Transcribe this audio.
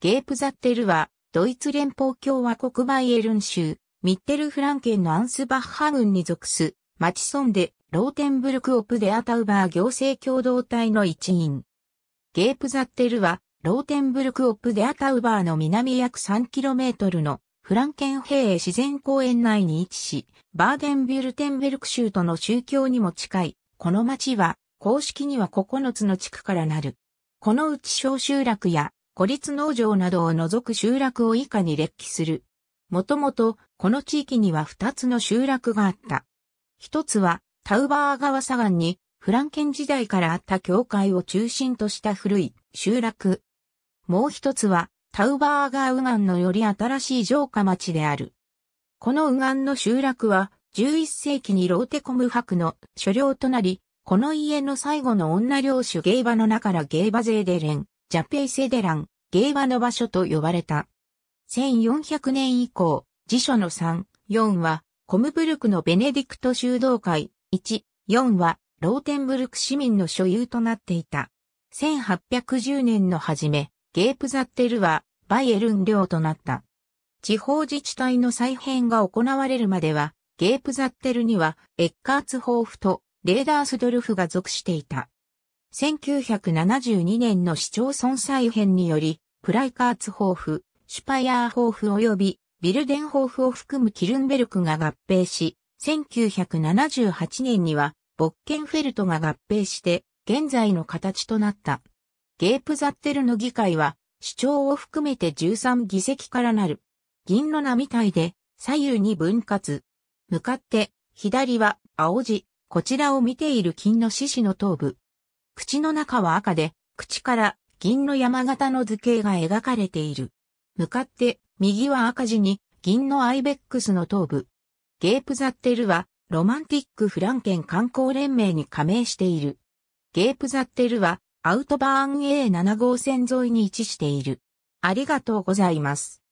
ゲープザッテルは、ドイツ連邦共和国バイエルン州、ミッテルフランケンのアンスバッハ郡に属す、マチソンで、ローテンブルクオプデアタウバー行政共同体の一員。ゲープザッテルは、ローテンブルクオプデアタウバーの南約 3km のフランケンヘー自然公園内に位置し、バーデンビュルテンベルク州との宗教にも近い、この町は、公式には9つの地区からなる。このうち小集落や孤立農場などを除く集落を以下に列記する。もともと、この地域には二つの集落があった。一つは、タウバー川左岸に、フランケン時代からあった教会を中心とした古い集落。もう一つは、タウバーガウ右岸のより新しい城下町である。この右岸の集落は、11世紀にローテコム博の所領となり、この家の最後の女領主芸バの中から芸バ勢で連ジャペイセデラン、芸話の場所と呼ばれた。1400年以降、辞書の3、4は、コムブルクのベネディクト修道会、1、4は、ローテンブルク市民の所有となっていた。1810年の初め、ゲープザッテルは、バイエルン領となった。地方自治体の再編が行われるまでは、ゲープザッテルには、エッカーツホーフとレーダースドルフが属していた。1972年の市町村再編により、プライカーツホーフ、シュパイアーホーフ及びビルデンホーフを含むキルンベルクが合併し、1978年にはボッケンフェルトが合併して現在の形となった。ゲープザッテルの議会は、市長を含めて13議席からなる。銀の名みたいで左右に分割。向かって、左は青字、こちらを見ている金の獅子の頭部。口の中は赤で、口から銀の山形の図形が描かれている。向かって、右は赤字に、銀のアイベックスの頭部。ゲープザッテルは、ロマンティックフランケン観光連盟に加盟している。ゲープザッテルは、アウトバーン A7 号線沿いに位置している。ありがとうございます。